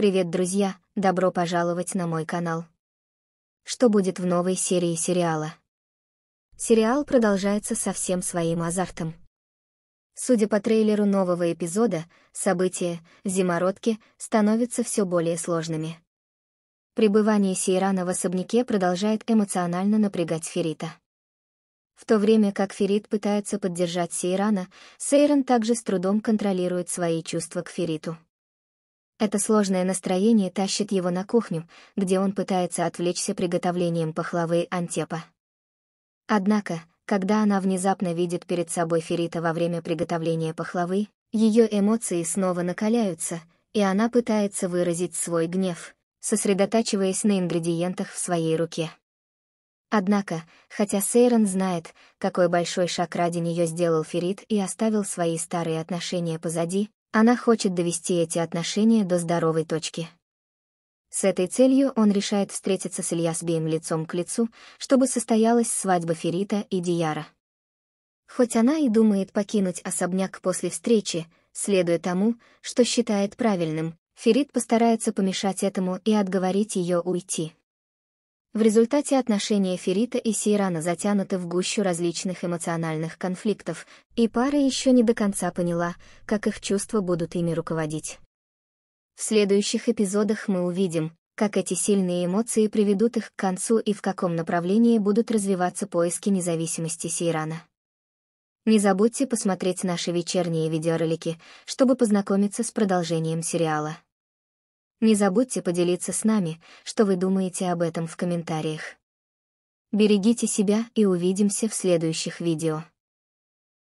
Привет, друзья, добро пожаловать на мой канал. Что будет в новой серии сериала? Сериал продолжается со всем своим азартом. Судя по трейлеру нового эпизода, события «Зимородки» становятся все более сложными. Пребывание Сейрана в особняке продолжает эмоционально напрягать Ферита. В то время как Ферит пытается поддержать Сейрана, Сейран также с трудом контролирует свои чувства к Фериту. Это сложное настроение тащит его на кухню, где он пытается отвлечься приготовлением пахлавы антепа. Однако, когда она внезапно видит перед собой Ферита во время приготовления пахлавы, ее эмоции снова накаляются, и она пытается выразить свой гнев, сосредотачиваясь на ингредиентах в своей руке. Однако, хотя Сейрон знает, какой большой шаг ради нее сделал Ферит и оставил свои старые отношения позади, она хочет довести эти отношения до здоровой точки. С этой целью он решает встретиться с Ильясбеем лицом к лицу, чтобы состоялась свадьба Ферита и Дияра. Хоть она и думает покинуть особняк после встречи, следуя тому, что считает правильным, Ферит постарается помешать этому и отговорить ее уйти. В результате отношения Ферита и Сейрана затянуты в гущу различных эмоциональных конфликтов, и пара еще не до конца поняла, как их чувства будут ими руководить. В следующих эпизодах мы увидим, как эти сильные эмоции приведут их к концу и в каком направлении будут развиваться поиски независимости Сейрана. Не забудьте посмотреть наши вечерние видеоролики, чтобы познакомиться с продолжением сериала. Не забудьте поделиться с нами, что вы думаете об этом в комментариях. Берегите себя и увидимся в следующих видео.